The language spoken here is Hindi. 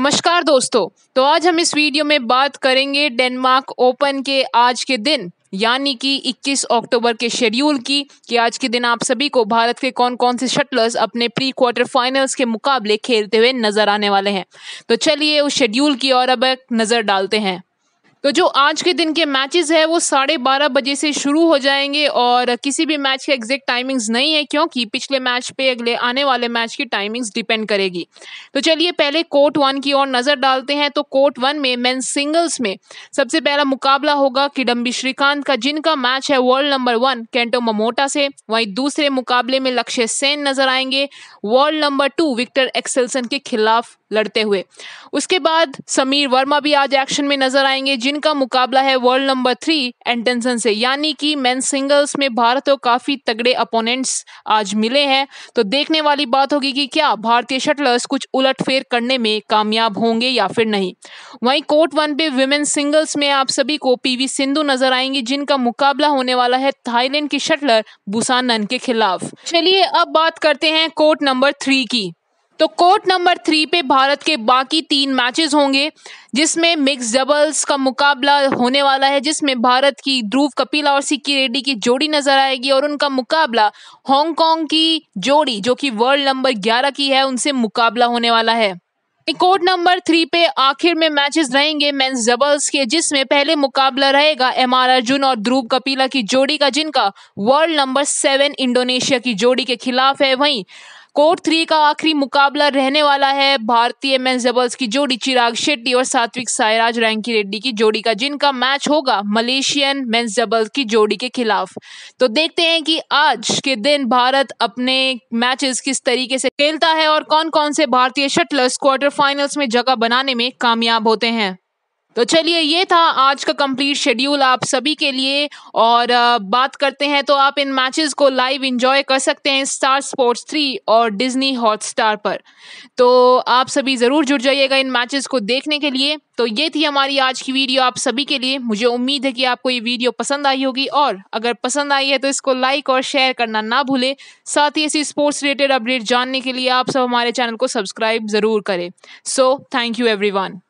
नमस्कार दोस्तों तो आज हम इस वीडियो में बात करेंगे डेनमार्क ओपन के आज के दिन यानी कि 21 अक्टूबर के शेड्यूल की कि आज के दिन आप सभी को भारत के कौन कौन से शटलर्स अपने प्री क्वार्टर फाइनल्स के मुकाबले खेलते हुए नजर आने वाले हैं तो चलिए उस शेड्यूल की और अब नज़र डालते हैं तो जो आज के दिन के मैचेस है वो साढ़े बारह बजे से शुरू हो जाएंगे और किसी भी मैच के एग्जैक्ट टाइमिंग्स नहीं है क्योंकि पिछले मैच पे अगले आने वाले मैच की टाइमिंग्स डिपेंड करेगी तो चलिए पहले कोर्ट वन की ओर नज़र डालते हैं तो कोर्ट वन में मैन सिंगल्स में सबसे पहला मुकाबला होगा किडम्बी श्रीकांत का जिनका मैच है world number one Kento Momota से वहीं दूसरे मुकाबले में लक्ष्य सेन नजर आएंगे world number two Viktor Axelsen के खिलाफ लड़ते हुए उसके बाद समीर वर्मा भी आज एक्शन में नजर आएंगे जिनका मुकाबला है वर्ल्ड नंबर थ्री एंटनसन से यानी कि मेन सिंगल्स में भारत को काफ़ी तगड़े अपोनेंट्स आज मिले हैं तो देखने वाली बात होगी कि क्या भारतीय शटलर्स कुछ उलटफेर करने में कामयाब होंगे या फिर नहीं वहीं कोर्ट वन पे वुमेन सिंगल्स में आप सभी को पीवी सिंधु नजर आएंगी जिनका मुकाबला होने वाला है थाईलैंड की शटलर बुसानन के खिलाफ चलिए अब बात करते हैं कोर्ट नंबर थ्री की तो कोर्ट नंबर थ्री पे भारत के बाकी तीन मैचेस होंगे जिसमें मिक्स डबल्स का मुकाबला होने वाला है जिसमें भारत की ध्रुव कपिला और सिक्की रेड्डी की जोड़ी नजर आएगी और उनका मुकाबला हांगकांग की जोड़ी जो कि वर्ल्ड नंबर ग्यारह की है उनसे मुकाबला होने वाला है कोर्ट नंबर थ्री पे आखिर में मैचेस रहेंगे मेंस डबल्स के जिसमें पहले मुकाबला रहेगा एम आर अर्जुन और ध्रुव कपिला की जोड़ी का जिनका वर्ल्ड नंबर सेवन इंडोनेशिया की जोड़ी के खिलाफ है वहीं कोर्ट थ्री का आखिरी मुकाबला रहने वाला है भारतीय मेन्स डबल्स की जोड़ी चिराग शेट्टी और सात्विक सायराज रैंकी रेड्डी की जोड़ी का जिनका मैच होगा मलेशियन मेन्स डबल्स की जोड़ी के खिलाफ तो देखते हैं कि आज के दिन भारत अपने मैचेस किस तरीके से खेलता है और कौन कौन से भारतीय शटलर्स क्वार्टर फाइनल्स में जगह बनाने में कामयाब होते हैं तो चलिए ये था आज का कंप्लीट शेड्यूल आप सभी के लिए और बात करते हैं तो आप इन मैचेस को लाइव एंजॉय कर सकते हैं स्टार स्पोर्ट्स थ्री और डिज्नी हॉटस्टार पर तो आप सभी ज़रूर जुड़ जाइएगा इन मैचेस को देखने के लिए तो ये थी हमारी आज की वीडियो आप सभी के लिए मुझे उम्मीद है कि आपको ये वीडियो पसंद आई होगी और अगर पसंद आई है तो इसको लाइक और शेयर करना ना भूलें साथ ही ऐसी स्पोर्ट्स रिलेटेड अपडेट जानने के लिए आप सब हमारे चैनल को सब्सक्राइब ज़रूर करें सो थैंक यू एवरी